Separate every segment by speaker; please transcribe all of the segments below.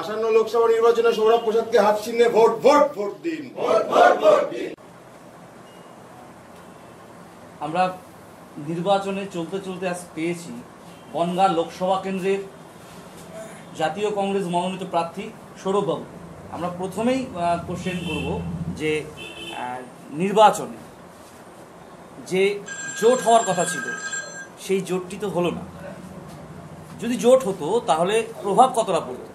Speaker 1: আসন্ন লোকসভা নির্বাচনে সৌরভ প্রসাদকে হাত চিহ্নে ভোট ভোট ভোট দিন
Speaker 2: আমরা নির্বাচনে চলতে চলতে আজ পেয়েছি বনগাঁ লোকসভা কেন্দ্রের জাতীয় কংগ্রেস মনোনীত প্রার্থী সৌরভবাবু আমরা প্রথমেই কোশ্চেন করব যে নির্বাচনে যে জোট হওয়ার কথা ছিল সেই জোটটি তো হলো না যদি জোট হতো তাহলে প্রভাব কতটা পড়তো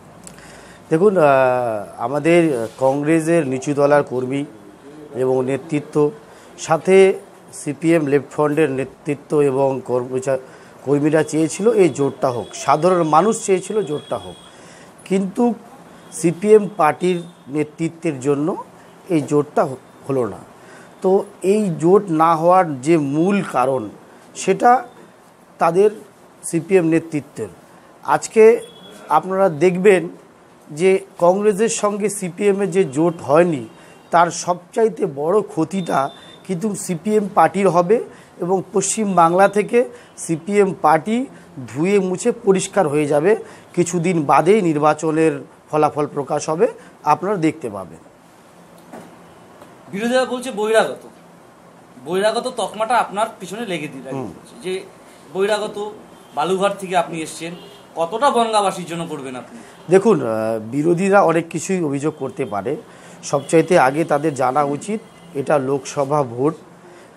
Speaker 1: দেখুন আমাদের কংগ্রেসের নিচু দলার কর্মী এবং নেতৃত্ব সাথে সিপিএম লেফট ফ্রন্টের নেতৃত্ব এবং কর্মীরা চেয়েছিল এই জোটটা হোক সাধারণ মানুষ চেয়েছিল জোটটা হোক কিন্তু সিপিএম পার্টির নেতৃত্বের জন্য এই জোটটা হলো না তো এই জোট না হওয়ার যে মূল কারণ সেটা তাদের সিপিএম নেতৃত্বের আজকে আপনারা দেখবেন যে কংগ্রেসের সঙ্গে সিপিএমের যে জোট হয়নি তার সবচাইতে বড় ক্ষতিটা কিন্তু সিপিএম পার্টির হবে এবং পশ্চিম বাংলা থেকে সিপিএম পার্টি ধুয়ে মুছে পরিষ্কার হয়ে যাবে কিছুদিন বাদেই নির্বাচনের ফলাফল প্রকাশ হবে আপনারা দেখতে পাবেন বিরোধীরা বলছে বহিরাগত
Speaker 2: বহিরাগত তকমাটা আপনার পিছনে লেগে দিল যে বহিরাগত বালুঘাট থেকে আপনি এসছেন কতটা বনগাবাসীর জন্য করবেন আপনি
Speaker 1: দেখুন বিরোধীরা অনেক কিছুই অভিযোগ করতে পারে সবচাইতে আগে তাদের জানা উচিত এটা লোকসভা ভোট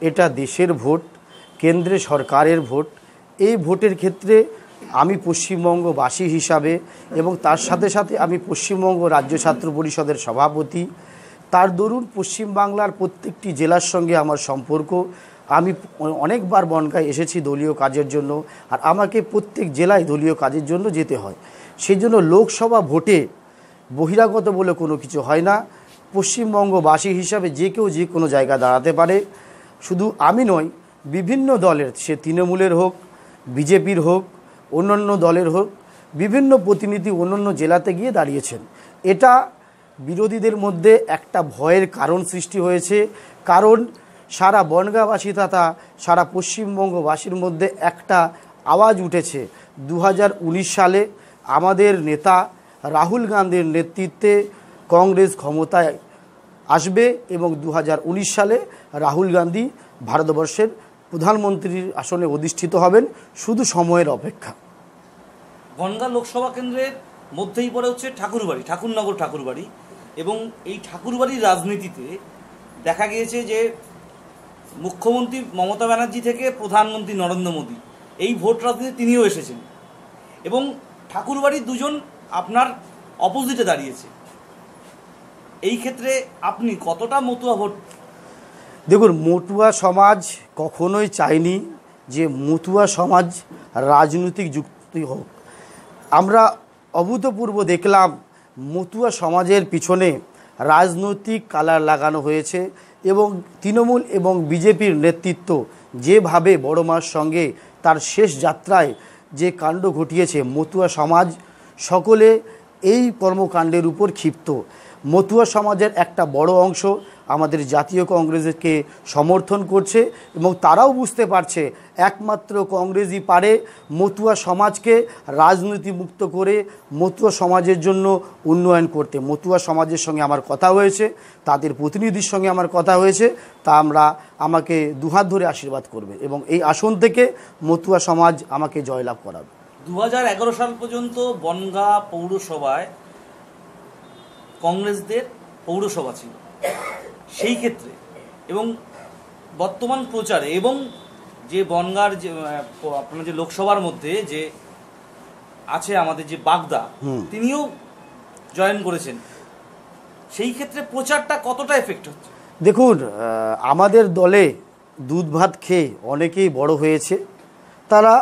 Speaker 1: এটা দেশের ভোট কেন্দ্রে সরকারের ভোট এই ভোটের ক্ষেত্রে আমি পশ্চিমবঙ্গবাসী হিসাবে এবং তার সাথে সাথে আমি পশ্চিমবঙ্গ রাজ্য ছাত্র পরিষদের সভাপতি তার দরুন পশ্চিমবাংলার প্রত্যেকটি জেলার সঙ্গে আমার সম্পর্ক আমি অনেকবার বনকায় এসেছি দলীয় কাজের জন্য আর আমাকে প্রত্যেক জেলায় দলীয় কাজের জন্য যেতে হয় সেই জন্য লোকসভা ভোটে বহিরাগত বলে কোনো কিছু হয় না পশ্চিমবঙ্গবাসী হিসাবে যে কেউ যে কোনো জায়গা দাঁড়াতে পারে শুধু আমি নয় বিভিন্ন দলের সে তৃণমূলের হোক বিজেপির হোক অন্যান্য দলের হোক বিভিন্ন প্রতিনিধি অন্যান্য জেলাতে গিয়ে দাঁড়িয়েছেন এটা বিরোধীদের মধ্যে একটা ভয়ের কারণ সৃষ্টি হয়েছে কারণ সারা বনগাঁবাসী তথা সারা পশ্চিমবঙ্গবাসীর মধ্যে একটা আওয়াজ উঠেছে দু সালে আমাদের নেতা রাহুল গান্ধীর নেতৃত্বে কংগ্রেস ক্ষমতায় আসবে এবং দু সালে রাহুল গান্ধী ভারতবর্ষের প্রধানমন্ত্রীর আসনে অধিষ্ঠিত হবেন শুধু সময়ের অপেক্ষা
Speaker 2: বনগাঁ লোকসভা কেন্দ্রের মধ্যেই পড়ে হচ্ছে ঠাকুরবাড়ি ঠাকুরনগর ঠাকুরবাড়ি এবং এই ঠাকুরবাড়ির রাজনীতিতে দেখা গিয়েছে যে মুখ্যমন্ত্রী মমতা ব্যানার্জি থেকে প্রধানমন্ত্রী নরেন্দ্র মোদী এই ভোট রাজনীতি তিনিও এসেছেন এবং ঠাকুরবাড়ির দুজন আপনার অপোজিটে দাঁড়িয়েছে
Speaker 1: এই ক্ষেত্রে আপনি কতটা মতুয়া ভোট দেখুন মতুয়া সমাজ কখনোই চাইনি যে মতুয়া সমাজ রাজনৈতিক যুক্তি হোক আমরা অভূতপূর্ব দেখলাম মতুয়া সমাজের পিছনে রাজনৈতিক কালার লাগানো হয়েছে এবং তৃণমূল এবং বিজেপির নেতৃত্ব যেভাবে বড় মার সঙ্গে তার শেষ যাত্রায় যে কাণ্ড ঘটিয়েছে মতুয়া সমাজ সকলে এই কর্মকাণ্ডের উপর ক্ষিপ্ত মতুয়া সমাজের একটা বড় অংশ আমাদের জাতীয় কংগ্রেসকে সমর্থন করছে এবং তারাও বুঝতে পারছে একমাত্র কংগ্রেসই পারে মতুয়া সমাজকে রাজনীতি মুক্ত করে মতুয়া সমাজের জন্য উন্নয়ন করতে মতুয়া সমাজের সঙ্গে আমার কথা হয়েছে তাদের প্রতিনিধির সঙ্গে আমার কথা হয়েছে তা আমরা আমাকে দুহাত ধরে আশীর্বাদ করবে এবং এই আসন থেকে মতুয়া সমাজ আমাকে জয়লাভ করাবে
Speaker 2: দু সাল পর্যন্ত বনগা পৌরসভায় কংগ্রেসদের পৌরসভা ছিল সেই ক্ষেত্রে এবং বর্তমান প্রচারে এবং যে বনগার যে আপনার যে লোকসভার মধ্যে যে আছে আমাদের যে বাগদা তিনিও জয়েন করেছেন সেই ক্ষেত্রে প্রচারটা কতটা এফেক্ট হচ্ছে
Speaker 1: দেখুন আমাদের দলে দুধ ভাত খেয়ে অনেকেই বড় হয়েছে তারা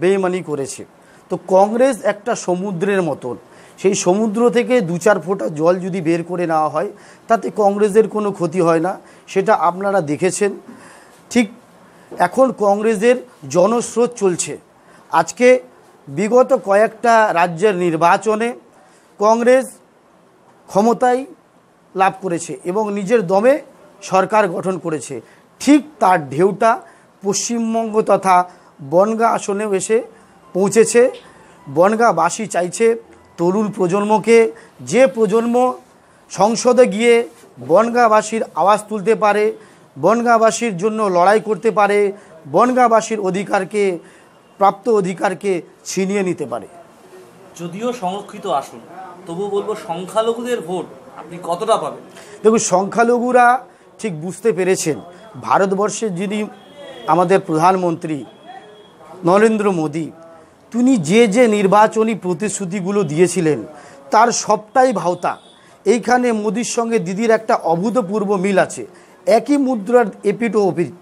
Speaker 1: বেমানি করেছে তো কংগ্রেস একটা সমুদ্রের মতন সেই সমুদ্র থেকে দু চার ফোঁটা জল যদি বের করে নেওয়া হয় তাতে কংগ্রেসের কোনো ক্ষতি হয় না সেটা আপনারা দেখেছেন ঠিক এখন কংগ্রেসের জনস্রোত চলছে আজকে বিগত কয়েকটা রাজ্যের নির্বাচনে কংগ্রেস ক্ষমতায় লাভ করেছে এবং নিজের দমে সরকার গঠন করেছে ঠিক তার ঢেউটা পশ্চিমবঙ্গ তথা বনগা আসনেও এসে পৌঁছেছে বনগাবাসী চাইছে তরুণ প্রজন্মকে যে প্রজন্ম সংসদে গিয়ে বনগাঁবাসীর আওয়াজ তুলতে পারে বনগাঁবাসীর জন্য লড়াই করতে পারে বনগাঁবাসীর অধিকারকে প্রাপ্ত অধিকারকে ছিনিয়ে নিতে পারে
Speaker 2: যদিও সংরক্ষিত আসন তবু বলবো সংখ্যালঘুদের ভোট আপনি কতটা পাবেন
Speaker 1: দেখুন সংখ্যালঘুরা ঠিক বুঝতে পেরেছেন ভারতবর্ষের যিনি আমাদের প্রধানমন্ত্রী নরেন্দ্র মোদী তিনি যে যে নির্বাচনী প্রতিশ্রুতিগুলো দিয়েছিলেন তার সবটাই ভাওতা এইখানে মোদির সঙ্গে দিদির একটা অভূতপূর্ব মিল আছে একই মুদ্রার এপিট অপিট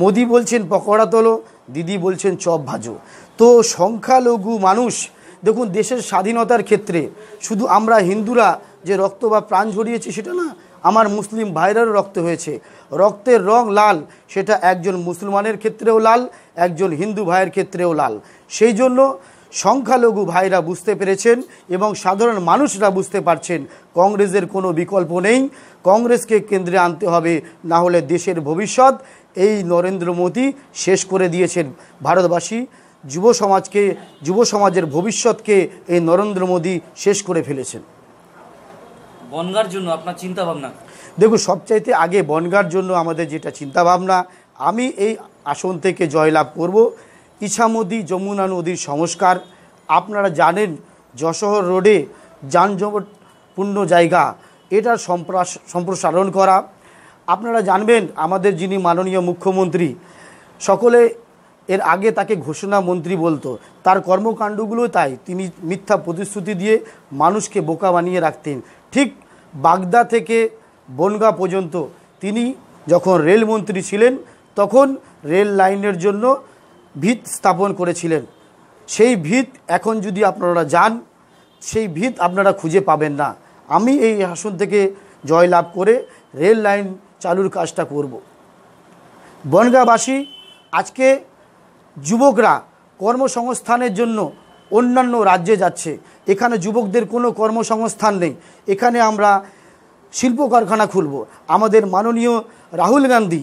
Speaker 1: মোদি বলছেন পকোড়া তোলো দিদি বলছেন চপ ভাজো তো সংখ্যালঘু মানুষ দেখুন দেশের স্বাধীনতার ক্ষেত্রে শুধু আমরা হিন্দুরা যে রক্ত বা প্রাণ ঝরিয়েছি সেটা না আমার মুসলিম ভাইরারও রক্ত হয়েছে রক্তের রং লাল সেটা একজন মুসলমানের ক্ষেত্রেও লাল একজন হিন্দু ভাইয়ের ক্ষেত্রেও লাল সেই জন্য সংখ্যালঘু ভাইরা বুঝতে পেরেছেন এবং সাধারণ মানুষরা বুঝতে পারছেন কংগ্রেসের কোনো বিকল্প নেই কংগ্রেসকে কেন্দ্রে আনতে হবে না হলে দেশের ভবিষ্যৎ এই নরেন্দ্র মোদী শেষ করে দিয়েছেন ভারতবাসী যুব সমাজকে যুব সমাজের ভবিষ্যৎকে এই নরেন্দ্র মোদী শেষ করে ফেলেছেন
Speaker 2: বনগার জন্য আপনার ভাবনা
Speaker 1: দেখুন সবচাইতে আগে বনগার জন্য আমাদের যেটা চিন্তাভাবনা আমি এই আসন থেকে জয়লাভ করব ইছামদি যমুনা নদীর সংস্কার আপনারা জানেন যশোহর রোডে যানজটপূর্ণ জায়গা এটার সম্প্রসারণ করা আপনারা জানবেন আমাদের যিনি মাননীয় মুখ্যমন্ত্রী সকলে এর আগে তাকে ঘোষণা মন্ত্রী বলতো তার কর্মকাণ্ডগুলো তাই তিনি মিথ্যা প্রতিশ্রুতি দিয়ে মানুষকে বোকা বানিয়ে রাখতেন ঠিক বাগদা থেকে বনগা পর্যন্ত তিনি যখন রেলমন্ত্রী ছিলেন তখন রেল লাইনের জন্য ভিত স্থাপন করেছিলেন সেই ভিত এখন যদি আপনারা যান সেই ভিত আপনারা খুঁজে পাবেন না আমি এই আসন থেকে জয়লাভ করে রেল লাইন চালুর কাজটা করব। বনগাঁবাসী আজকে যুবকরা কর্মসংস্থানের জন্য অন্যান্য রাজ্যে যাচ্ছে এখানে যুবকদের কোনো কর্মসংস্থান নেই এখানে আমরা শিল্প কারখানা খুলব আমাদের মাননীয় রাহুল গান্ধী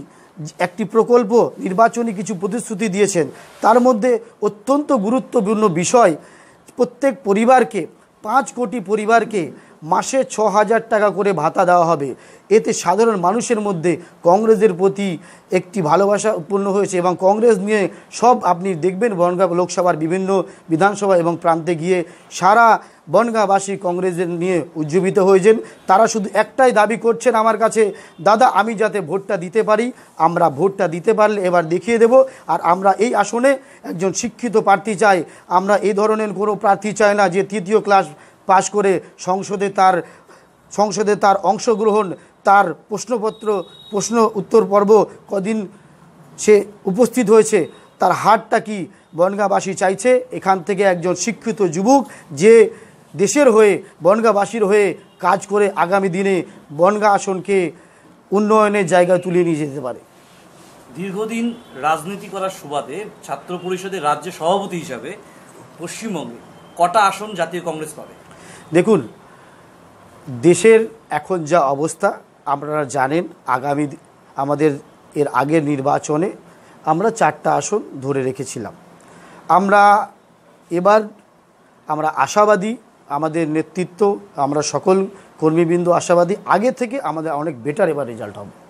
Speaker 1: একটি প্রকল্প নির্বাচনী কিছু প্রতিশ্রুতি দিয়েছেন তার মধ্যে অত্যন্ত গুরুত্বপূর্ণ বিষয় প্রত্যেক পরিবারকে পাঁচ কোটি পরিবারকে মাসে ছ হাজার টাকা করে ভাতা দেওয়া হবে এতে সাধারণ মানুষের মধ্যে কংগ্রেসের প্রতি একটি ভালোবাসা উৎপন্ন হয়েছে এবং কংগ্রেস নিয়ে সব আপনি দেখবেন বনগাঁ লোকসভার বিভিন্ন বিধানসভা এবং প্রান্তে গিয়ে সারা বনগাঁবাসী কংগ্রেসের নিয়ে উজ্জীবিত হয়েছেন তারা শুধু একটাই দাবি করছেন আমার কাছে দাদা আমি যাতে ভোটটা দিতে পারি আমরা ভোটটা দিতে পারলে এবার দেখিয়ে দেব আর আমরা এই আসনে একজন শিক্ষিত প্রার্থী চাই আমরা এই ধরনের কোনো প্রার্থী চাই না যে তৃতীয় ক্লাস পাশ করে সংসদে তার সংসদে তার অংশগ্রহণ তার প্রশ্নপত্র প্রশ্ন উত্তর পর্ব কদিন সে উপস্থিত হয়েছে তার হারটা কি বনগাবাসী চাইছে এখান থেকে একজন শিক্ষিত যুবক যে দেশের হয়ে বনগাবাসীর হয়ে কাজ করে আগামী দিনে বনগা আসনকে উন্নয়নের জায়গায় তুলে নিয়ে যেতে পারে
Speaker 2: দীর্ঘদিন রাজনীতি করার সুবাদে ছাত্র পরিষদের রাজ্য সভাপতি হিসাবে পশ্চিমবঙ্গে কটা আসন জাতীয় কংগ্রেস পাবে
Speaker 1: দেখুন দেশের এখন যা অবস্থা আপনারা জানেন আগামী আমাদের এর আগের নির্বাচনে আমরা চারটা আসন ধরে রেখেছিলাম আমরা এবার আমরা আশাবাদী আমাদের নেতৃত্ব আমরা সকল কর্মীবৃন্দ আশাবাদী আগে থেকে আমাদের অনেক বেটার এবার রেজাল্ট হবে